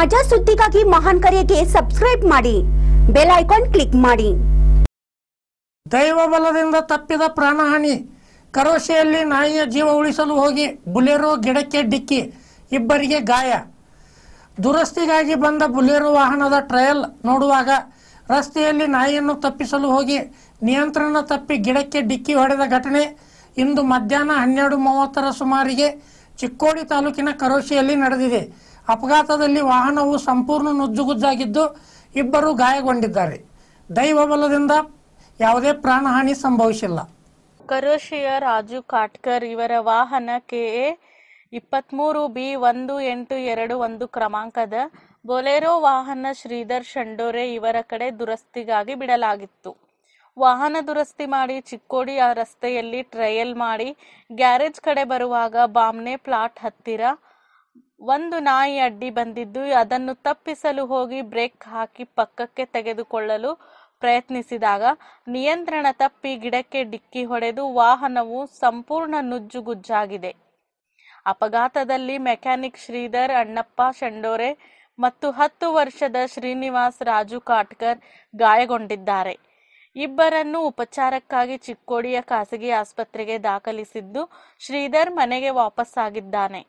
ತಾಜಾ ಸುದ್ದಿಗಾಗಿ ಮಹಾನ್ ಕರೆಗೆ ಸಬ್ಸ್ಕ್ರೈಬ್ ಮಾಡಿ ಬೆಲ್ ಐಕಾನ್ ಕ್ಲಿಕ್ ಮಾಡಿ ದೈವ ಬಲದಿಂದ ತಪ್ಪಿದ ಪ್ರಾಣಹಾನಿ ಕರೋಶೆಯಲ್ಲಿ ನಾಯಿಯ ಜೀವ ಉಳಿಸಲು ಹೋಗಿ ಬುಲೆರೋ ಗಿಡಕ್ಕೆ ಡಿಕ್ಕಿ ಇಬ್ಬರಿಗೆ ಗಾಯ ದುರಸ್ತಿಗಾಗಿ ಬಂದ ಬುಲೆರೋ ವಾಹನದ ಟ್ರಯಲ್ ನೋಡುವಾಗ ರಸ್ತೆಯಲ್ಲಿ ನಾಯಿಯನ್ನು ತಪ್ಪಿಸಲು ಹೋಗಿ ನಿಯಂತ್ರಣ ತಪ್ಪಿ ಗಿಡಕ್ಕೆ ಡಿಕ್ಕಿ ಹೊಡೆದ ಘಟನೆ ಇಂದು ಮಧ್ಯಾಹ್ನ ಹನ್ನೆರಡು ಮೂವತ್ತರ ಸುಮಾರಿಗೆ ಚಿಕ್ಕೋಡಿ ತಾಲೂಕಿನ ಕರೋಶಿಯಲ್ಲಿ ನಡೆದಿದೆ ಅಪಘಾತದಲ್ಲಿ ವಾಹನವು ಸಂಪೂರ್ಣ ನುಜ್ಜುಗುಜ್ಜಾಗಿದ್ದು ಇಬ್ಬರು ಗಾಯಗೊಂಡಿದ್ದಾರೆ ದೈವ ಬಲದಿಂದ ಯಾವುದೇ ಪ್ರಾಣಹಾನಿ ಸಂಭವಿಸಿಲ್ಲ ಕರೋಶಿಯ ರಾಜು ಕಾಟ್ಕರ್ ಇವರ ವಾಹನ ಕೆಎ ಇಪ್ಪತ್ತ್ಮೂರು ಬಿ ಒಂದು ಎಂಟು ಎರಡು ಒಂದು ಕ್ರಮಾಂಕದ ಬೊಲೆರೋ ವಾಹನ ಶ್ರೀಧರ್ ಶಂಡೋರೆ ಇವರ ಕಡೆ ದುರಸ್ತಿಗಾಗಿ ಬಿಡಲಾಗಿತ್ತು ವಾಹನ ದುರಸ್ತಿ ಮಾಡಿ ಚಿಕ್ಕೋಡಿ ರಸ್ತೆಯಲ್ಲಿ ಟ್ರಯಲ್ ಮಾಡಿ ಗ್ಯಾರೇಜ್ ಕಡೆ ಬರುವಾಗ ಬಾಮ್ನೆ ಪ್ಲಾಟ್ ಹತ್ತಿರ ಒಂದು ನಾಯಿ ಅಡ್ಡಿ ಬಂದಿದ್ದು ಅದನ್ನು ತಪ್ಪಿಸಲು ಹೋಗಿ ಬ್ರೇಕ್ ಹಾಕಿ ಪಕ್ಕಕ್ಕೆ ತೆಗೆದುಕೊಳ್ಳಲು ಪ್ರಯತ್ನಿಸಿದಾಗ ನಿಯಂತ್ರಣ ತಪ್ಪಿ ಗಿಡಕ್ಕೆ ಡಿಕ್ಕಿ ಹೊಡೆದು ವಾಹನವು ಸಂಪೂರ್ಣ ನುಜ್ಜುಗುಜ್ಜಾಗಿದೆ ಅಪಘಾತದಲ್ಲಿ ಮೆಕ್ಯಾನಿಕ್ ಶ್ರೀಧರ್ ಅಣ್ಣಪ್ಪ ಶಂಡೋರೆ ಮತ್ತು ಹತ್ತು ವರ್ಷದ ಶ್ರೀನಿವಾಸ್ ರಾಜು ಕಾಟ್ಕರ್ ಗಾಯಗೊಂಡಿದ್ದಾರೆ ಇಬ್ಬರನ್ನು ಉಪಚಾರಕ್ಕಾಗಿ ಚಿಕ್ಕೋಡಿಯ ಖಾಸಗಿ ಆಸ್ಪತ್ರೆಗೆ ದಾಖಲಿಸಿದ್ದು ಶ್ರೀಧರ್ ಮನೆಗೆ ವಾಪಸ್ಸಾಗಿದ್ದಾನೆ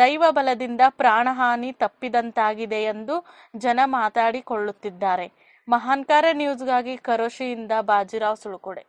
ದೈವ ಬಲದಿಂದ ಪ್ರಾಣಹಾನಿ ತಪ್ಪಿದಂತಾಗಿದೆ ಎಂದು ಜನ ಮಾತಾಡಿಕೊಳ್ಳುತ್ತಿದ್ದಾರೆ ಮಹಾನ್ಕಾರ ನ್ಯೂಸ್ಗಾಗಿ ಕರೋಶಿಯಿಂದ ಬಾಜಿರಾವ್ ಸುಳುಕೊಡೆ